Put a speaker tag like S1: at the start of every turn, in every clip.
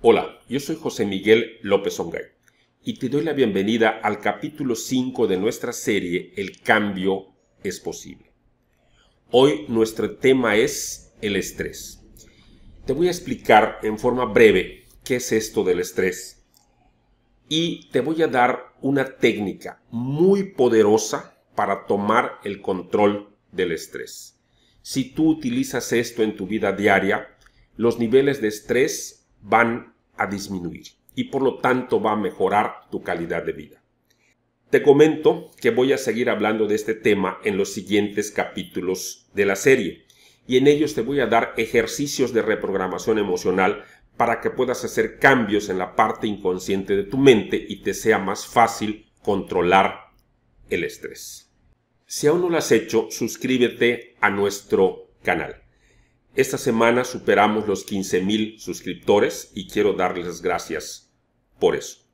S1: Hola, yo soy José Miguel López Ongay y te doy la bienvenida al capítulo 5 de nuestra serie El cambio es posible. Hoy nuestro tema es el estrés. Te voy a explicar en forma breve qué es esto del estrés y te voy a dar una técnica muy poderosa para tomar el control del estrés. Si tú utilizas esto en tu vida diaria, los niveles de estrés van a disminuir y por lo tanto va a mejorar tu calidad de vida. Te comento que voy a seguir hablando de este tema en los siguientes capítulos de la serie y en ellos te voy a dar ejercicios de reprogramación emocional para que puedas hacer cambios en la parte inconsciente de tu mente y te sea más fácil controlar el estrés. Si aún no lo has hecho, suscríbete a nuestro canal. Esta semana superamos los 15.000 suscriptores y quiero darles gracias por eso.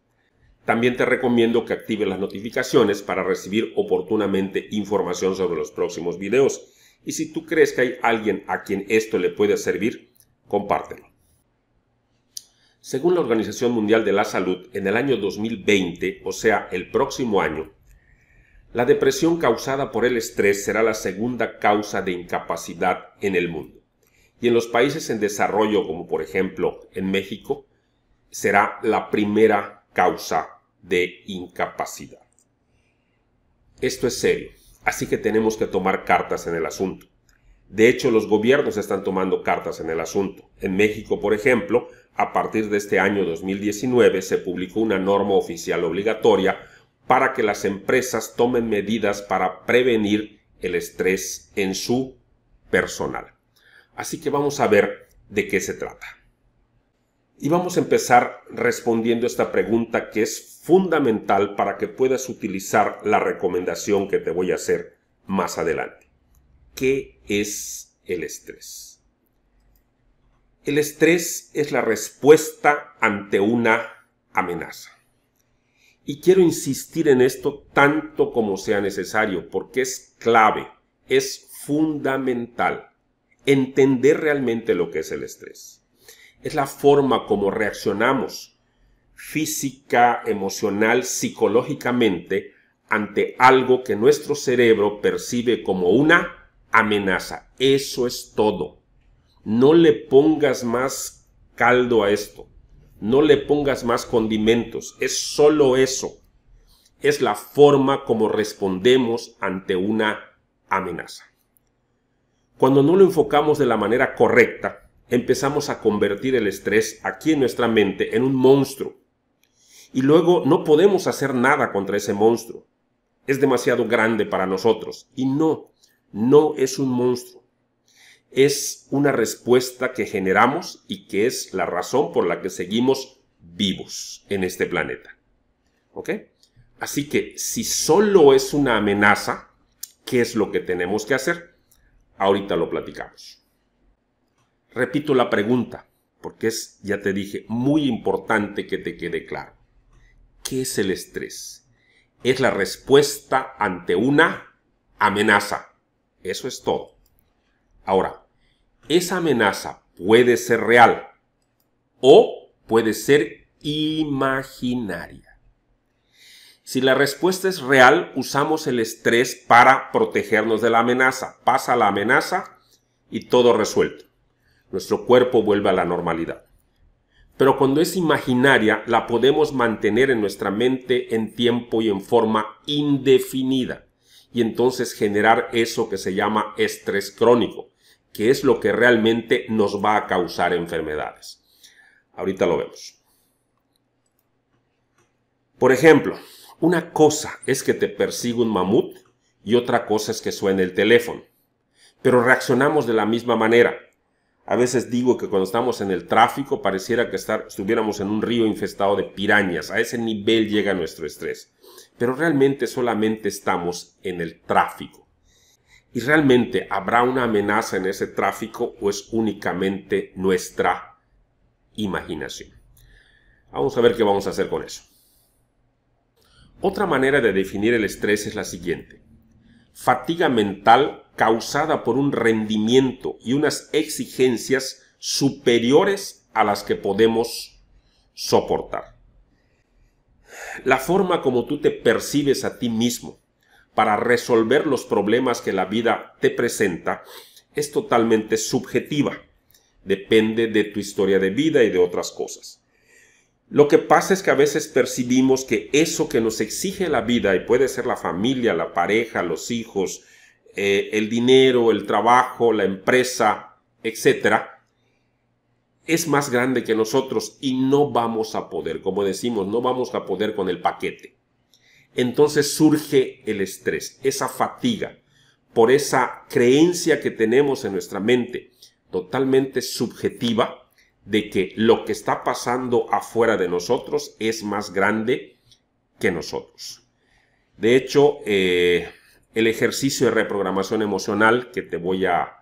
S1: También te recomiendo que actives las notificaciones para recibir oportunamente información sobre los próximos videos. Y si tú crees que hay alguien a quien esto le puede servir, compártelo. Según la Organización Mundial de la Salud, en el año 2020, o sea, el próximo año, la depresión causada por el estrés será la segunda causa de incapacidad en el mundo. Y en los países en desarrollo, como por ejemplo en México, será la primera causa de incapacidad. Esto es serio, así que tenemos que tomar cartas en el asunto. De hecho, los gobiernos están tomando cartas en el asunto. En México, por ejemplo, a partir de este año 2019 se publicó una norma oficial obligatoria para que las empresas tomen medidas para prevenir el estrés en su personal. Así que vamos a ver de qué se trata. Y vamos a empezar respondiendo esta pregunta que es fundamental para que puedas utilizar la recomendación que te voy a hacer más adelante. ¿Qué es el estrés? El estrés es la respuesta ante una amenaza. Y quiero insistir en esto tanto como sea necesario, porque es clave, es fundamental entender realmente lo que es el estrés. Es la forma como reaccionamos física, emocional, psicológicamente ante algo que nuestro cerebro percibe como una amenaza. Eso es todo. No le pongas más caldo a esto. No le pongas más condimentos. Es solo eso. Es la forma como respondemos ante una amenaza. Cuando no lo enfocamos de la manera correcta, empezamos a convertir el estrés aquí en nuestra mente en un monstruo. Y luego no podemos hacer nada contra ese monstruo. Es demasiado grande para nosotros. Y no, no es un monstruo. Es una respuesta que generamos y que es la razón por la que seguimos vivos en este planeta. ¿Ok? Así que si solo es una amenaza, ¿qué es lo que tenemos que hacer? Ahorita lo platicamos. Repito la pregunta, porque es, ya te dije, muy importante que te quede claro. ¿Qué es el estrés? Es la respuesta ante una amenaza. Eso es todo. Ahora, esa amenaza puede ser real o puede ser imaginaria. Si la respuesta es real, usamos el estrés para protegernos de la amenaza. Pasa la amenaza y todo resuelto. Nuestro cuerpo vuelve a la normalidad. Pero cuando es imaginaria, la podemos mantener en nuestra mente en tiempo y en forma indefinida. Y entonces generar eso que se llama estrés crónico, que es lo que realmente nos va a causar enfermedades. Ahorita lo vemos. Por ejemplo, una cosa es que te persiga un mamut y otra cosa es que suene el teléfono. Pero reaccionamos de la misma manera. A veces digo que cuando estamos en el tráfico pareciera que estar, estuviéramos en un río infestado de pirañas. A ese nivel llega nuestro estrés. Pero realmente solamente estamos en el tráfico. ¿Y realmente habrá una amenaza en ese tráfico o es únicamente nuestra imaginación? Vamos a ver qué vamos a hacer con eso. Otra manera de definir el estrés es la siguiente. Fatiga mental causada por un rendimiento y unas exigencias superiores a las que podemos soportar. La forma como tú te percibes a ti mismo para resolver los problemas que la vida te presenta es totalmente subjetiva. Depende de tu historia de vida y de otras cosas. Lo que pasa es que a veces percibimos que eso que nos exige la vida, y puede ser la familia, la pareja, los hijos, eh, el dinero, el trabajo, la empresa, etc., es más grande que nosotros y no vamos a poder, como decimos, no vamos a poder con el paquete. Entonces surge el estrés, esa fatiga, por esa creencia que tenemos en nuestra mente, totalmente subjetiva, de que lo que está pasando afuera de nosotros es más grande que nosotros. De hecho, eh, el ejercicio de reprogramación emocional que te voy a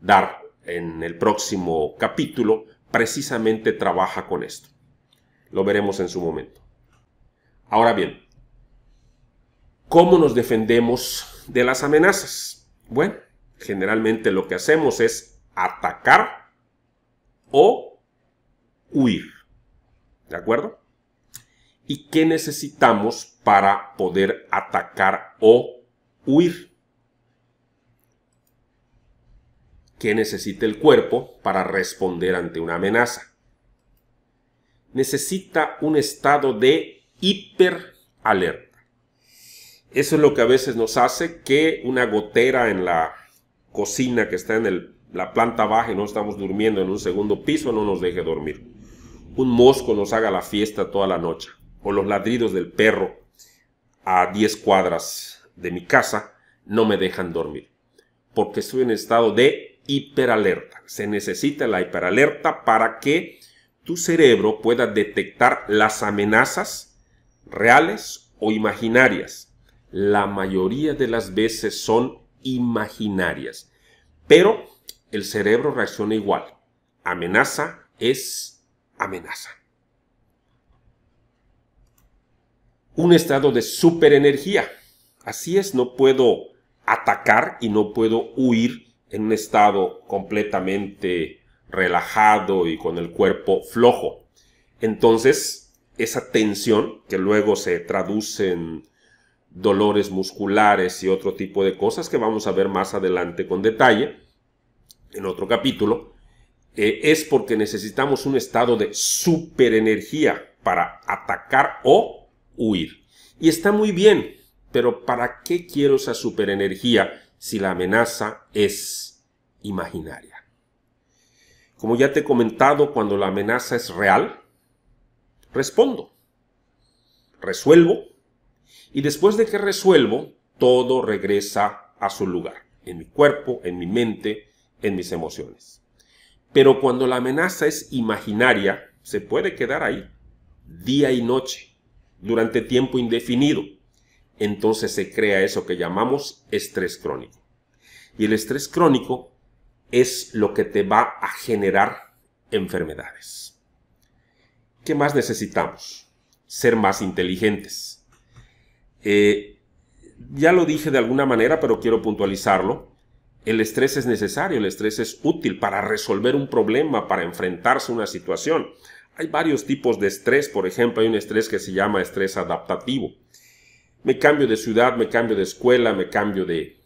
S1: dar en el próximo capítulo precisamente trabaja con esto. Lo veremos en su momento. Ahora bien, ¿cómo nos defendemos de las amenazas? Bueno, generalmente lo que hacemos es atacar o huir. ¿De acuerdo? ¿Y qué necesitamos para poder atacar o huir? ¿Qué necesita el cuerpo para responder ante una amenaza? Necesita un estado de hiperalerta. Eso es lo que a veces nos hace que una gotera en la cocina que está en la planta baja y no estamos durmiendo en un segundo piso no nos deje dormir un mosco nos haga la fiesta toda la noche, o los ladridos del perro a 10 cuadras de mi casa no me dejan dormir, porque estoy en estado de hiperalerta. Se necesita la hiperalerta para que tu cerebro pueda detectar las amenazas reales o imaginarias. La mayoría de las veces son imaginarias, pero el cerebro reacciona igual. Amenaza es amenaza Un estado de superenergía. Así es, no puedo atacar y no puedo huir en un estado completamente relajado y con el cuerpo flojo. Entonces, esa tensión que luego se traduce en dolores musculares y otro tipo de cosas que vamos a ver más adelante con detalle en otro capítulo, eh, es porque necesitamos un estado de superenergía para atacar o huir. Y está muy bien, pero ¿para qué quiero esa superenergía si la amenaza es imaginaria? Como ya te he comentado, cuando la amenaza es real, respondo, resuelvo, y después de que resuelvo, todo regresa a su lugar, en mi cuerpo, en mi mente, en mis emociones. Pero cuando la amenaza es imaginaria, se puede quedar ahí, día y noche, durante tiempo indefinido. Entonces se crea eso que llamamos estrés crónico. Y el estrés crónico es lo que te va a generar enfermedades. ¿Qué más necesitamos? Ser más inteligentes. Eh, ya lo dije de alguna manera, pero quiero puntualizarlo. El estrés es necesario, el estrés es útil para resolver un problema, para enfrentarse a una situación. Hay varios tipos de estrés, por ejemplo, hay un estrés que se llama estrés adaptativo. Me cambio de ciudad, me cambio de escuela, me cambio de,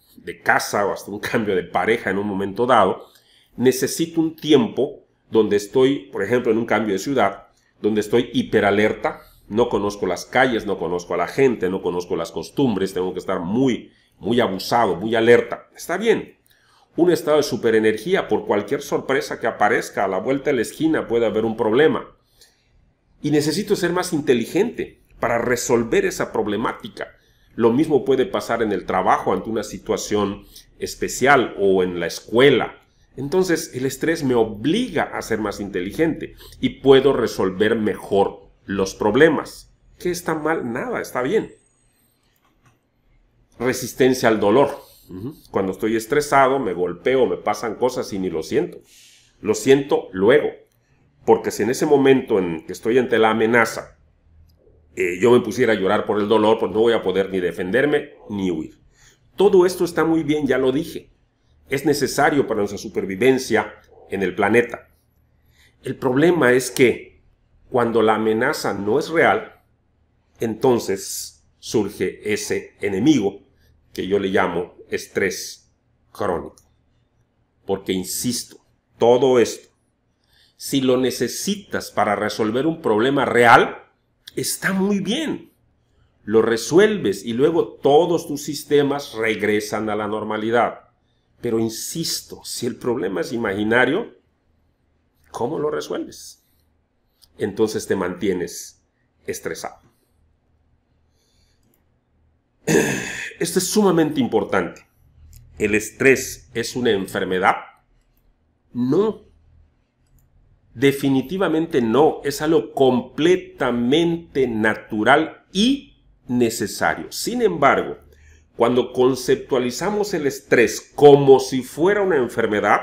S1: casa o hasta un cambio de pareja en un momento dado. Necesito un tiempo donde estoy, por ejemplo, en un cambio de ciudad, donde estoy hiperalerta, no conozco las calles, no conozco a la gente, no conozco las costumbres, tengo que estar muy, muy abusado, muy alerta. Está bien, un estado de superenergía, por cualquier sorpresa que aparezca a la vuelta de la esquina puede haber un problema. Y necesito ser más inteligente para resolver esa problemática. Lo mismo puede pasar en el trabajo ante una situación especial o en la escuela. Entonces el estrés me obliga a ser más inteligente y puedo resolver mejor los problemas. ¿Qué está mal? Nada, está bien. Resistencia al dolor. Cuando estoy estresado, me golpeo, me pasan cosas y ni lo siento. Lo siento luego. Porque si en ese momento en que estoy ante la amenaza, eh, yo me pusiera a llorar por el dolor, pues no voy a poder ni defenderme ni huir. Todo esto está muy bien, ya lo dije. Es necesario para nuestra supervivencia en el planeta. El problema es que cuando la amenaza no es real, entonces surge ese enemigo que yo le llamo estrés crónico. Porque, insisto, todo esto, si lo necesitas para resolver un problema real, está muy bien. Lo resuelves y luego todos tus sistemas regresan a la normalidad. Pero, insisto, si el problema es imaginario, ¿cómo lo resuelves? Entonces te mantienes estresado. Esto es sumamente importante. ¿El estrés es una enfermedad? No. Definitivamente no. Es algo completamente natural y necesario. Sin embargo, cuando conceptualizamos el estrés como si fuera una enfermedad,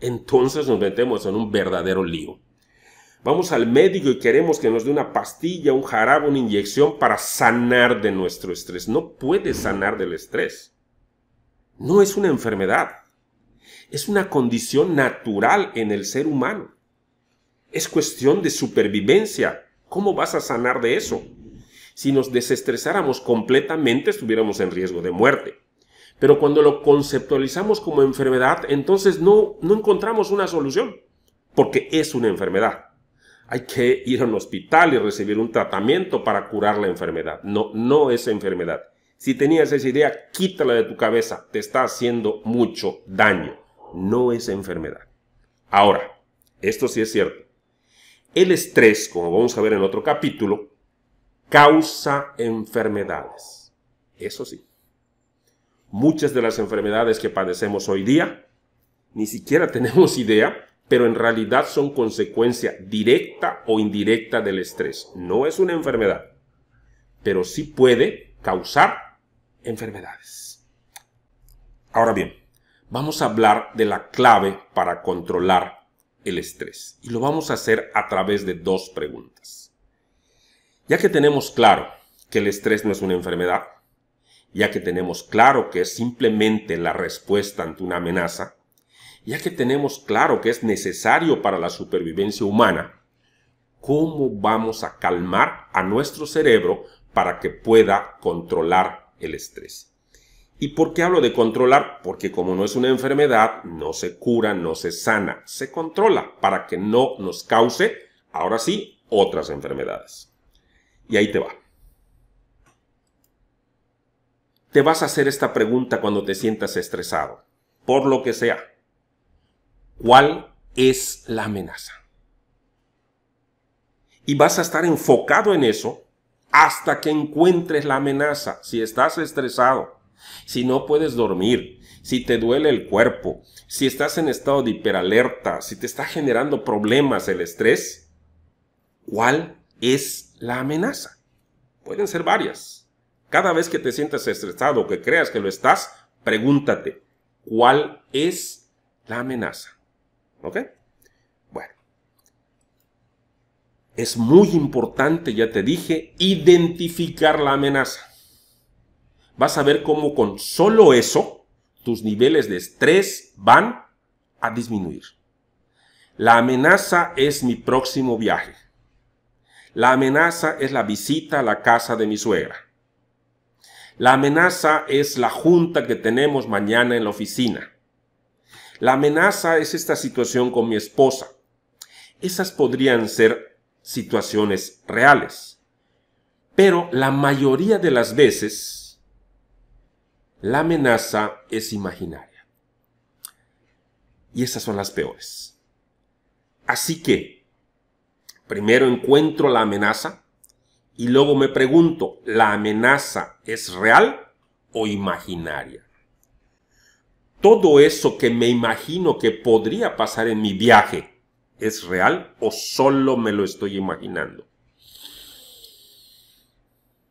S1: entonces nos metemos en un verdadero lío. Vamos al médico y queremos que nos dé una pastilla, un jarabe, una inyección para sanar de nuestro estrés. No puedes sanar del estrés. No es una enfermedad. Es una condición natural en el ser humano. Es cuestión de supervivencia. ¿Cómo vas a sanar de eso? Si nos desestresáramos completamente, estuviéramos en riesgo de muerte. Pero cuando lo conceptualizamos como enfermedad, entonces no, no encontramos una solución, porque es una enfermedad hay que ir a un hospital y recibir un tratamiento para curar la enfermedad. No, no es enfermedad. Si tenías esa idea, quítala de tu cabeza. Te está haciendo mucho daño. No es enfermedad. Ahora, esto sí es cierto. El estrés, como vamos a ver en otro capítulo, causa enfermedades. Eso sí. Muchas de las enfermedades que padecemos hoy día, ni siquiera tenemos idea pero en realidad son consecuencia directa o indirecta del estrés. No es una enfermedad, pero sí puede causar enfermedades. Ahora bien, vamos a hablar de la clave para controlar el estrés y lo vamos a hacer a través de dos preguntas. Ya que tenemos claro que el estrés no es una enfermedad, ya que tenemos claro que es simplemente la respuesta ante una amenaza, ya que tenemos claro que es necesario para la supervivencia humana, ¿cómo vamos a calmar a nuestro cerebro para que pueda controlar el estrés? ¿Y por qué hablo de controlar? Porque como no es una enfermedad, no se cura, no se sana, se controla para que no nos cause, ahora sí, otras enfermedades. Y ahí te va. Te vas a hacer esta pregunta cuando te sientas estresado, por lo que sea, cuál es la amenaza. Y vas a estar enfocado en eso hasta que encuentres la amenaza. Si estás estresado, si no puedes dormir, si te duele el cuerpo, si estás en estado de hiperalerta, si te está generando problemas el estrés, ¿cuál es la amenaza? Pueden ser varias. Cada vez que te sientas estresado o que creas que lo estás, pregúntate, ¿cuál es la amenaza? ¿Ok? Bueno. Es muy importante, ya te dije, identificar la amenaza. Vas a ver cómo con solo eso tus niveles de estrés van a disminuir. La amenaza es mi próximo viaje. La amenaza es la visita a la casa de mi suegra. La amenaza es la junta que tenemos mañana en la oficina. La amenaza es esta situación con mi esposa. Esas podrían ser situaciones reales. Pero la mayoría de las veces, la amenaza es imaginaria. Y esas son las peores. Así que, primero encuentro la amenaza y luego me pregunto, ¿la amenaza es real o imaginaria? todo eso que me imagino que podría pasar en mi viaje, ¿es real o solo me lo estoy imaginando?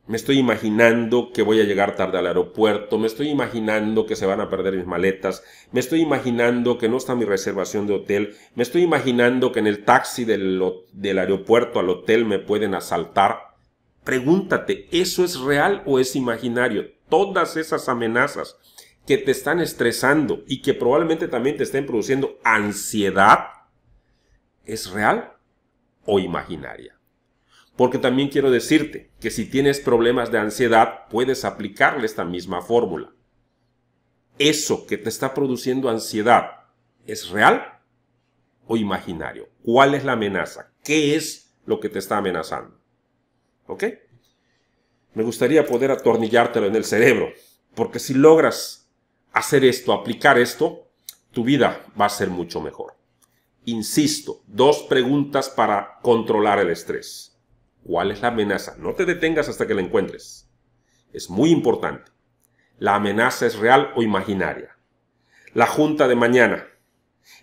S1: Me estoy imaginando que voy a llegar tarde al aeropuerto, me estoy imaginando que se van a perder mis maletas, me estoy imaginando que no está mi reservación de hotel, me estoy imaginando que en el taxi del, del aeropuerto al hotel me pueden asaltar. Pregúntate, ¿eso es real o es imaginario? Todas esas amenazas que te están estresando y que probablemente también te estén produciendo ansiedad, ¿es real o imaginaria? Porque también quiero decirte que si tienes problemas de ansiedad, puedes aplicarle esta misma fórmula. ¿Eso que te está produciendo ansiedad es real o imaginario? ¿Cuál es la amenaza? ¿Qué es lo que te está amenazando? ¿Ok? Me gustaría poder atornillártelo en el cerebro, porque si logras hacer esto, aplicar esto, tu vida va a ser mucho mejor. Insisto, dos preguntas para controlar el estrés. ¿Cuál es la amenaza? No te detengas hasta que la encuentres. Es muy importante. ¿La amenaza es real o imaginaria? La junta de mañana.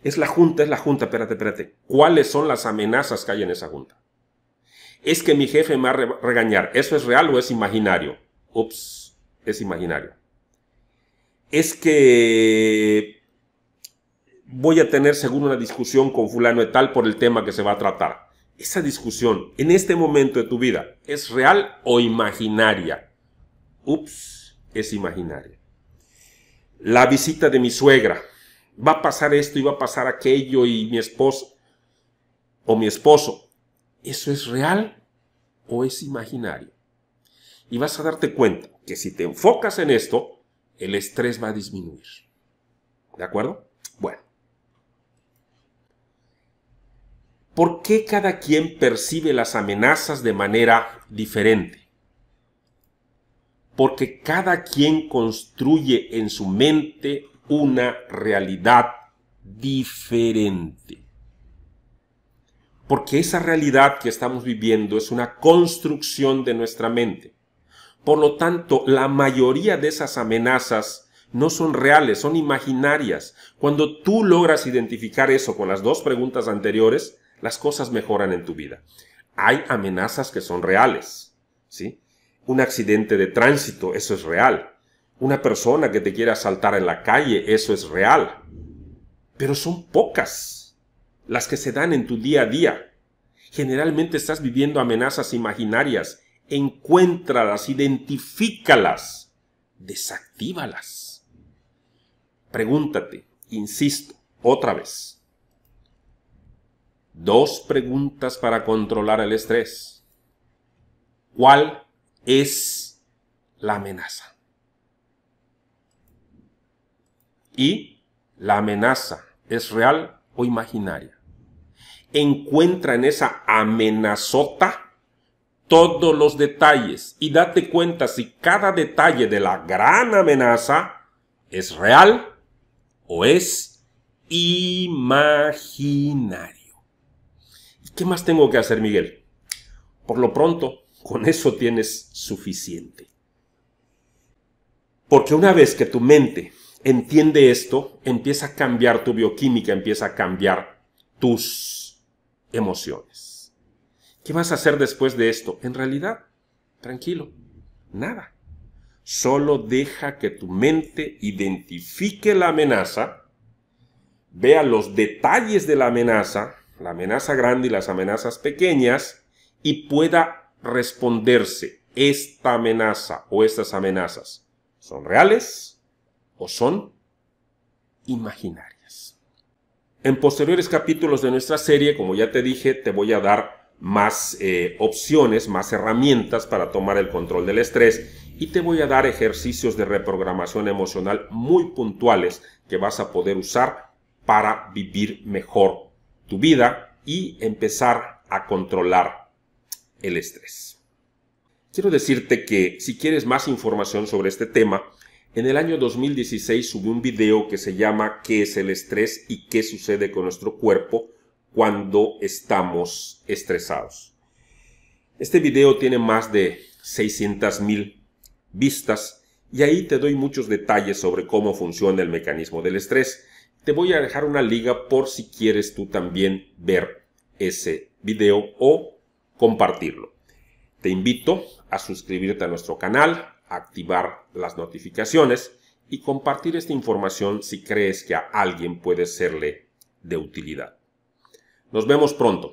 S1: Es la junta, es la junta, espérate, espérate. ¿Cuáles son las amenazas que hay en esa junta? Es que mi jefe me va a regañar. ¿Eso es real o es imaginario? Ups, es imaginario es que voy a tener según una discusión con fulano de tal por el tema que se va a tratar. Esa discusión en este momento de tu vida es real o imaginaria. Ups, es imaginaria. La visita de mi suegra. Va a pasar esto y va a pasar aquello y mi esposo o mi esposo. ¿Eso es real o es imaginario? Y vas a darte cuenta que si te enfocas en esto, el estrés va a disminuir. ¿De acuerdo? Bueno. ¿Por qué cada quien percibe las amenazas de manera diferente? Porque cada quien construye en su mente una realidad diferente. Porque esa realidad que estamos viviendo es una construcción de nuestra mente. Por lo tanto, la mayoría de esas amenazas no son reales, son imaginarias. Cuando tú logras identificar eso con las dos preguntas anteriores, las cosas mejoran en tu vida. Hay amenazas que son reales, ¿sí? Un accidente de tránsito, eso es real. Una persona que te quiera asaltar en la calle, eso es real. Pero son pocas las que se dan en tu día a día. Generalmente estás viviendo amenazas imaginarias encuéntralas, identifícalas, desactívalas. Pregúntate, insisto, otra vez. Dos preguntas para controlar el estrés. ¿Cuál es la amenaza? Y la amenaza es real o imaginaria. Encuentra en esa amenazota todos los detalles y date cuenta si cada detalle de la gran amenaza es real o es imaginario. ¿Y qué más tengo que hacer, Miguel? Por lo pronto, con eso tienes suficiente. Porque una vez que tu mente entiende esto, empieza a cambiar tu bioquímica, empieza a cambiar tus emociones. ¿Qué vas a hacer después de esto? En realidad, tranquilo, nada. Solo deja que tu mente identifique la amenaza, vea los detalles de la amenaza, la amenaza grande y las amenazas pequeñas, y pueda responderse, esta amenaza o estas amenazas son reales o son imaginarias. En posteriores capítulos de nuestra serie, como ya te dije, te voy a dar más eh, opciones, más herramientas para tomar el control del estrés y te voy a dar ejercicios de reprogramación emocional muy puntuales que vas a poder usar para vivir mejor tu vida y empezar a controlar el estrés. Quiero decirte que si quieres más información sobre este tema, en el año 2016 subí un video que se llama ¿Qué es el estrés y qué sucede con nuestro cuerpo? cuando estamos estresados. Este video tiene más de 600 mil vistas y ahí te doy muchos detalles sobre cómo funciona el mecanismo del estrés. Te voy a dejar una liga por si quieres tú también ver ese video o compartirlo. Te invito a suscribirte a nuestro canal, activar las notificaciones y compartir esta información si crees que a alguien puede serle de utilidad. Nos vemos pronto.